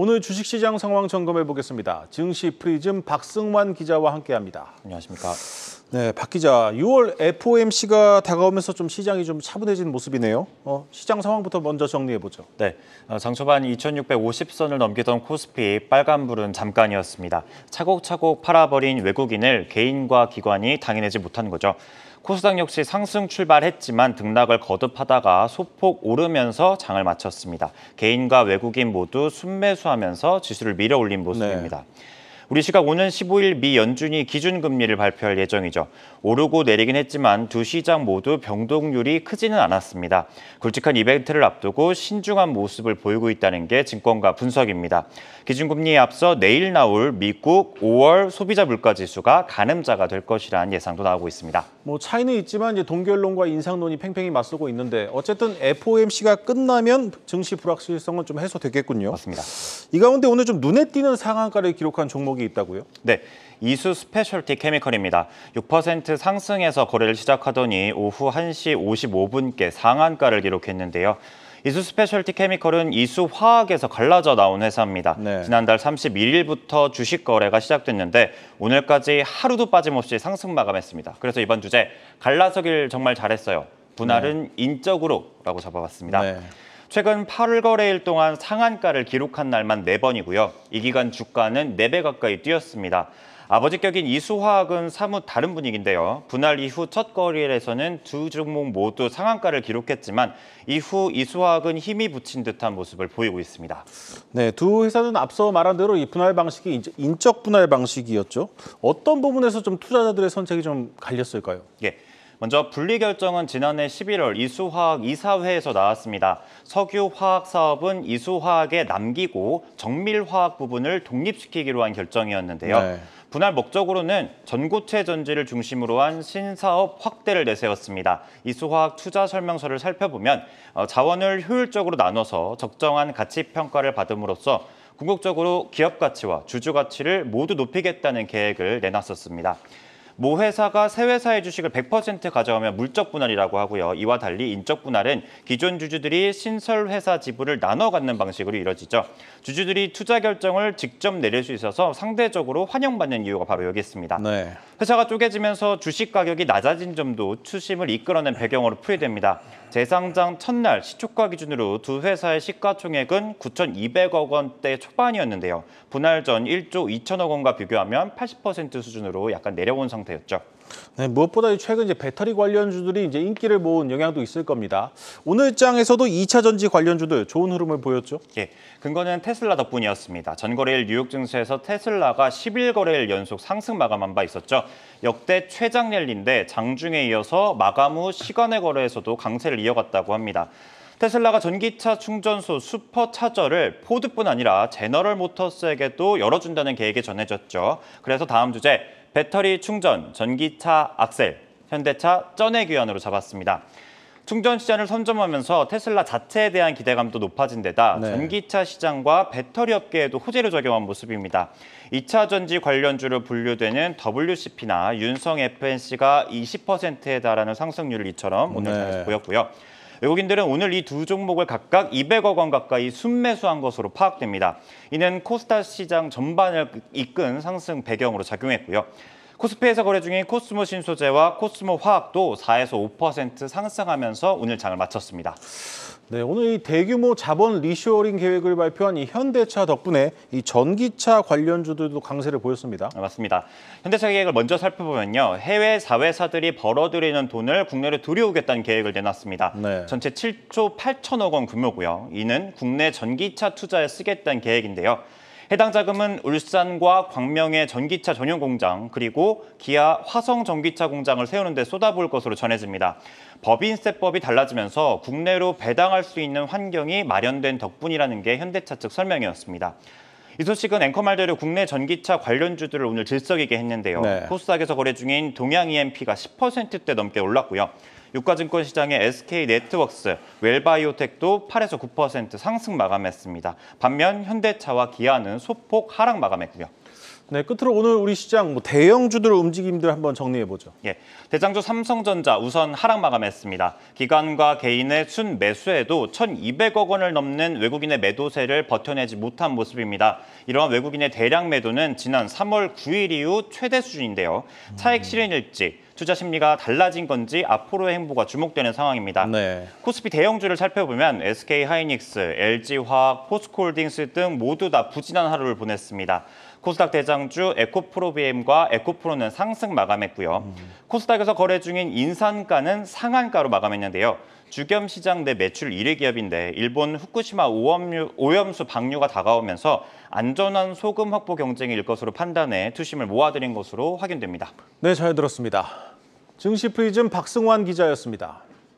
오늘 주식시장 상황 점검해 보겠습니다. 증시 프리즘 박승환 기자와 함께합니다. 안녕하십니까. 네, 박 기자. 6월 FOMC가 다가오면서 좀 시장이 좀 차분해진 모습이네요. 어, 시장 상황부터 먼저 정리해 보죠. 네, 어, 장 초반 2,650선을 넘기던 코스피 빨간불은 잠깐이었습니다. 차곡차곡 팔아버린 외국인을 개인과 기관이 당해내지 못한 거죠. 코스닥 역시 상승 출발했지만 등락을 거듭하다가 소폭 오르면서 장을 마쳤습니다. 개인과 외국인 모두 순매수하면서 지수를 밀어올린 모습입니다. 네. 우리 시각 오는 15일 미 연준이 기준금리를 발표할 예정이죠. 오르고 내리긴 했지만 두 시장 모두 병동률이 크지는 않았습니다. 굵직한 이벤트를 앞두고 신중한 모습을 보이고 있다는 게 증권가 분석입니다. 기준금리에 앞서 내일 나올 미국 5월 소비자 물가지수가 가늠자가 될 것이라는 예상도 나오고 있습니다. 뭐 차이는 있지만 이제 동결론과 인상론이 팽팽히 맞서고 있는데 어쨌든 FOMC가 끝나면 증시 불확실성은 좀 해소되겠군요. 맞습니다. 이 가운데 오늘 좀 눈에 띄는 상한가를 기록한 종목 종목이 있다고요? 네. 이수 스페셜티 케미컬입니다. 6% 상승해서 거래를 시작하더니 오후 1시 55분께 상한가를 기록했는데요. 이수 스페셜티 케미컬은 이수 화학에서 갈라져 나온 회사입니다. 네. 지난달 31일부터 주식 거래가 시작됐는데 오늘까지 하루도 빠짐없이 상승 마감했습니다. 그래서 이번 주제 갈라서길 정말 잘했어요. 분할은 네. 인적으로라고 잡아봤습니다. 네. 최근 8월 거래일 동안 상한가를 기록한 날만 4번이고요. 이 기간 주가는 4배 가까이 뛰었습니다. 아버지격인 이수화학은 사뭇 다른 분위기인데요. 분할 이후 첫 거래일에서는 두 종목 모두 상한가를 기록했지만 이후 이수화학은 힘이 붙인 듯한 모습을 보이고 있습니다. 네, 두 회사는 앞서 말한 대로 이 분할 방식이 인적 분할 방식이었죠. 어떤 부분에서 좀 투자자들의 선택이 좀 갈렸을까요? 예. 먼저 분리 결정은 지난해 11월 이수화학 이사회에서 나왔습니다. 석유화학 사업은 이수화학에 남기고 정밀화학 부분을 독립시키기로 한 결정이었는데요. 네. 분할 목적으로는 전고체 전지를 중심으로 한 신사업 확대를 내세웠습니다. 이수화학 투자 설명서를 살펴보면 어, 자원을 효율적으로 나눠서 적정한 가치 평가를 받음으로써 궁극적으로 기업 가치와 주주 가치를 모두 높이겠다는 계획을 내놨었습니다. 모 회사가 새 회사의 주식을 100%가져가면 물적 분할이라고 하고요. 이와 달리 인적 분할은 기존 주주들이 신설 회사 지분을 나눠 갖는 방식으로 이뤄지죠. 주주들이 투자 결정을 직접 내릴 수 있어서 상대적으로 환영받는 이유가 바로 여기 있습니다. 네. 회사가 쪼개지면서 주식 가격이 낮아진 점도 추심을 이끌어낸 배경으로 풀이됩니다. 재상장 첫날 시초가 기준으로 두 회사의 시가총액은 9,200억 원대 초반이었는데요. 분할 전 1조 2천억 원과 비교하면 80% 수준으로 약간 내려온 상태 입니다 상태였죠. 네, 무엇보다 최근 이제 배터리 관련주들이 이제 인기를 모은 영향도 있을 겁니다. 오늘 장에서도 2차 전지 관련주들 좋은 흐름을 보였죠? 예, 근거는 테슬라 덕분이었습니다. 전거래일 뉴욕 증시에서 테슬라가 11거래일 연속 상승 마감한 바 있었죠. 역대 최장 랠리인데 장중에 이어서 마감 후 시간의 거래에서도 강세를 이어갔다고 합니다. 테슬라가 전기차 충전소 슈퍼차저를 포드뿐 아니라 제너럴 모터스에게도 열어준다는 계획이 전해졌죠. 그래서 다음 주제 배터리 충전, 전기차 악셀, 현대차 쩐의 귀환으로 잡았습니다. 충전 시장을 선점하면서 테슬라 자체에 대한 기대감도 높아진 데다 네. 전기차 시장과 배터리 업계에도 호재를 적용한 모습입니다. 2차 전지 관련주로 분류되는 WCP나 윤성 FNC가 20%에 달하는 상승률을 이처럼 오늘 네. 보였고요. 외국인들은 오늘 이 두 종목을 각각 200억 원 가까이 순매수한 것으로 파악됩니다. 이는 코스닥 시장 전반을 이끈 상승 배경으로 작용했고요. 코스피에서 거래 중인 코스모 신소재와 코스모 화학도 4에서 5% 상승하면서 오늘 장을 마쳤습니다. 네, 오늘 이 대규모 자본 리쇼링 계획을 발표한 이 현대차 덕분에 이 전기차 관련주들도 강세를 보였습니다. 네, 맞습니다. 현대차 계획을 먼저 살펴보면요. 해외 사회사들이 벌어들이는 돈을 국내로 들여오겠다는 계획을 내놨습니다. 네. 전체 7조 8천억 원 규모고요. 이는 국내 전기차 투자에 쓰겠다는 계획인데요. 해당 자금은 울산과 광명의 전기차 전용 공장 그리고 기아 화성 전기차 공장을 세우는 데 쏟아부을 것으로 전해집니다. 법인세법이 달라지면서 국내로 배당할 수 있는 환경이 마련된 덕분이라는 게 현대차 측 설명이었습니다. 이 소식은 앵커 말대로 국내 전기차 관련주들을 오늘 질서이게 했는데요. 네. 코스닥에서 거래 중인 동양 EMP가 10%대 넘게 올랐고요. 유가증권 시장의 SK 네트웍스, 웰바이오텍도 8에서 9% 상승 마감했습니다. 반면 현대차와 기아는 소폭 하락 마감했고요. 네, 끝으로 오늘 우리 시장 뭐 대형주들 움직임들 한번 정리해보죠. 예, 대장주 삼성전자 우선 하락 마감했습니다. 기관과 개인의 순 매수에도 1,200억 원을 넘는 외국인의 매도세를 버텨내지 못한 모습입니다. 이러한 외국인의 대량 매도는 지난 3월 9일 이후 최대 수준인데요. 차익 실현일지 투자 심리가 달라진 건지 앞으로의 행보가 주목되는 상황입니다. 네. 코스피 대형주를 살펴보면 SK 하이닉스, LG 화학, 포스코홀딩스 등 모두 다 부진한 하루를 보냈습니다. 코스닥 대장주 에코프로비엠과 에코프로는 상승 마감했고요. 음. 코스닥에서 거래 중인 인산가는 상한가로 마감했는데요. 주겸시장 내 매출 1위 기업인데 일본 후쿠시마 오염류, 오염수 방류가 다가오면서 안전한 소금 확보 경쟁일 것으로 판단해 투심을 모아들인 것으로 확인됩니다. 네, 잘 들었습니다. 증시 프리즘 박승환 기자였습니다.